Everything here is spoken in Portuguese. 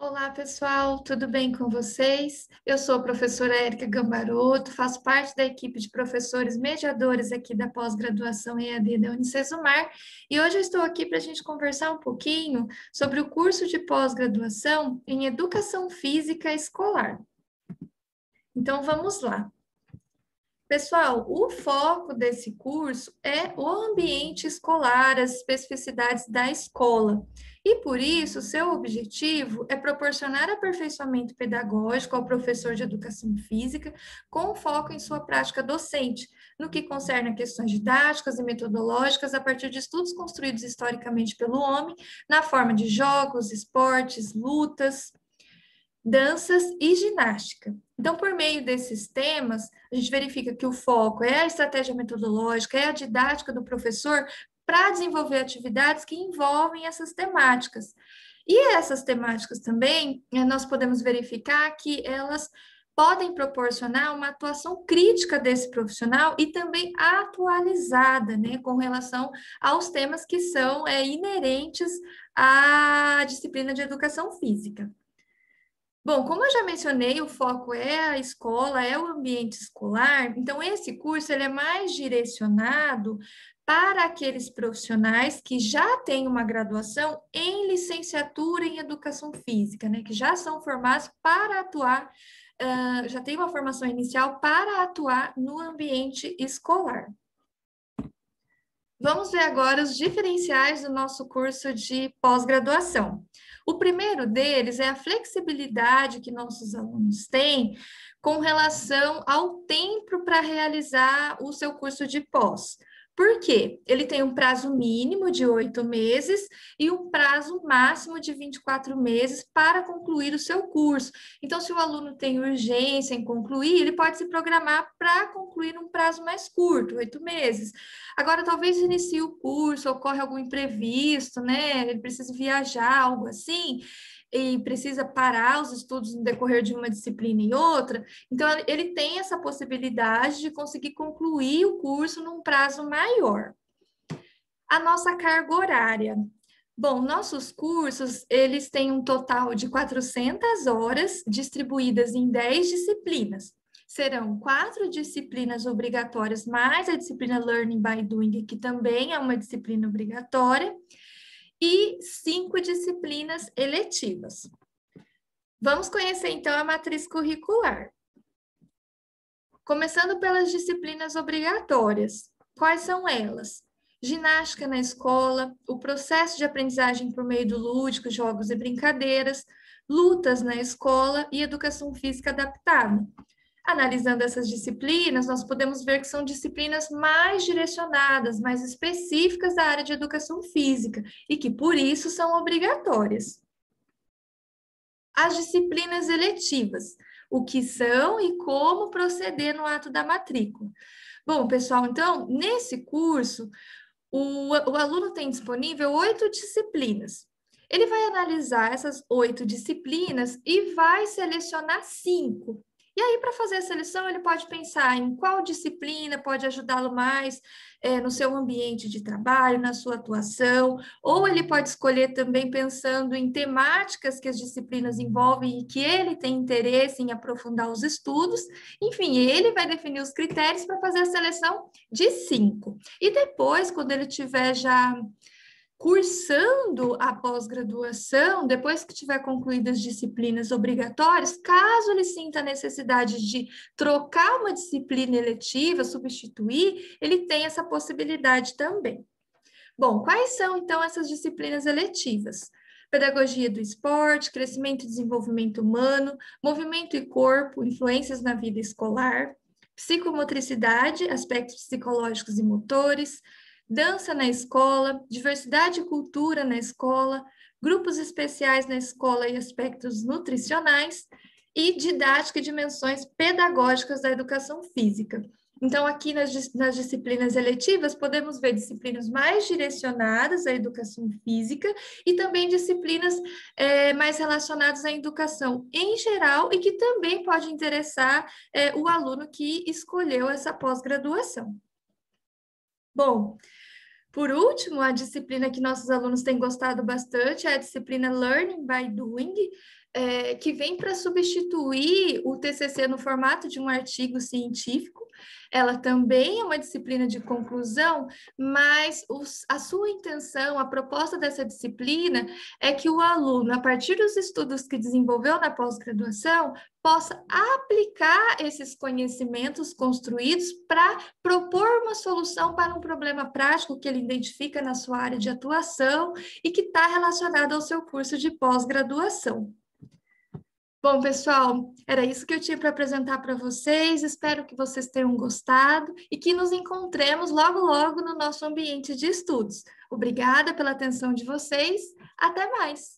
Olá, pessoal, tudo bem com vocês? Eu sou a professora Érica Gambaroto, faço parte da equipe de professores mediadores aqui da pós-graduação EAD da Unicesumar e hoje eu estou aqui para a gente conversar um pouquinho sobre o curso de pós-graduação em Educação Física Escolar. Então, vamos lá. Pessoal, o foco desse curso é o ambiente escolar, as especificidades da escola. E por isso, seu objetivo é proporcionar aperfeiçoamento pedagógico ao professor de educação física, com foco em sua prática docente, no que concerne a questões didáticas e metodológicas a partir de estudos construídos historicamente pelo homem, na forma de jogos, esportes, lutas, danças e ginástica. Então, por meio desses temas, a gente verifica que o foco é a estratégia metodológica, é a didática do professor para desenvolver atividades que envolvem essas temáticas. E essas temáticas também, eh, nós podemos verificar que elas podem proporcionar uma atuação crítica desse profissional e também atualizada, né, com relação aos temas que são é, inerentes à disciplina de educação física. Bom, como eu já mencionei, o foco é a escola, é o ambiente escolar, então esse curso ele é mais direcionado para aqueles profissionais que já têm uma graduação em licenciatura em educação física, né, que já são formados para atuar, uh, já tem uma formação inicial para atuar no ambiente escolar. Vamos ver agora os diferenciais do nosso curso de pós-graduação. O primeiro deles é a flexibilidade que nossos alunos têm com relação ao tempo para realizar o seu curso de pós. Por quê? Ele tem um prazo mínimo de oito meses e um prazo máximo de 24 meses para concluir o seu curso. Então, se o aluno tem urgência em concluir, ele pode se programar para concluir num prazo mais curto, oito meses. Agora, talvez inicie o curso, ocorre algum imprevisto, né? Ele precisa viajar, algo assim e precisa parar os estudos no decorrer de uma disciplina e outra. Então, ele tem essa possibilidade de conseguir concluir o curso num prazo maior. A nossa carga horária. Bom, nossos cursos, eles têm um total de 400 horas distribuídas em 10 disciplinas. Serão quatro disciplinas obrigatórias, mais a disciplina Learning by Doing, que também é uma disciplina obrigatória, e cinco disciplinas eletivas. Vamos conhecer então a matriz curricular. Começando pelas disciplinas obrigatórias. Quais são elas? Ginástica na escola, o processo de aprendizagem por meio do lúdico, jogos e brincadeiras, lutas na escola e educação física adaptada. Analisando essas disciplinas, nós podemos ver que são disciplinas mais direcionadas, mais específicas da área de educação física e que, por isso, são obrigatórias. As disciplinas eletivas, o que são e como proceder no ato da matrícula. Bom, pessoal, então, nesse curso, o, o aluno tem disponível oito disciplinas. Ele vai analisar essas oito disciplinas e vai selecionar cinco e aí, para fazer a seleção, ele pode pensar em qual disciplina pode ajudá-lo mais é, no seu ambiente de trabalho, na sua atuação, ou ele pode escolher também pensando em temáticas que as disciplinas envolvem e que ele tem interesse em aprofundar os estudos. Enfim, ele vai definir os critérios para fazer a seleção de cinco. E depois, quando ele tiver já cursando a pós-graduação, depois que tiver concluídas disciplinas obrigatórias, caso ele sinta a necessidade de trocar uma disciplina eletiva, substituir, ele tem essa possibilidade também. Bom, quais são então essas disciplinas eletivas? Pedagogia do esporte, crescimento e desenvolvimento humano, movimento e corpo, influências na vida escolar, psicomotricidade, aspectos psicológicos e motores, dança na escola, diversidade e cultura na escola, grupos especiais na escola e aspectos nutricionais, e didática e dimensões pedagógicas da educação física. Então, aqui nas, nas, disciplinas eletivas, podemos ver disciplinas mais direcionadas à educação física e também disciplinas é, mais relacionadas à educação em geral e que também pode interessar é, o aluno que escolheu essa pós-graduação. Bom, por último, a disciplina que nossos alunos têm gostado bastante é a disciplina Learning by Doing, é, que vem para substituir o TCC no formato de um artigo científico, ela também é uma disciplina de conclusão, mas os, a sua intenção, a proposta dessa disciplina é que o aluno, a partir dos estudos que desenvolveu na pós-graduação, possa aplicar esses conhecimentos construídos para propor uma solução para um problema prático que ele identifica na sua área de atuação e que está relacionado ao seu curso de pós-graduação. Bom, pessoal, era isso que eu tinha para apresentar para vocês. Espero que vocês tenham gostado e que nos encontremos logo, logo no nosso ambiente de estudos. Obrigada pela atenção de vocês. Até mais!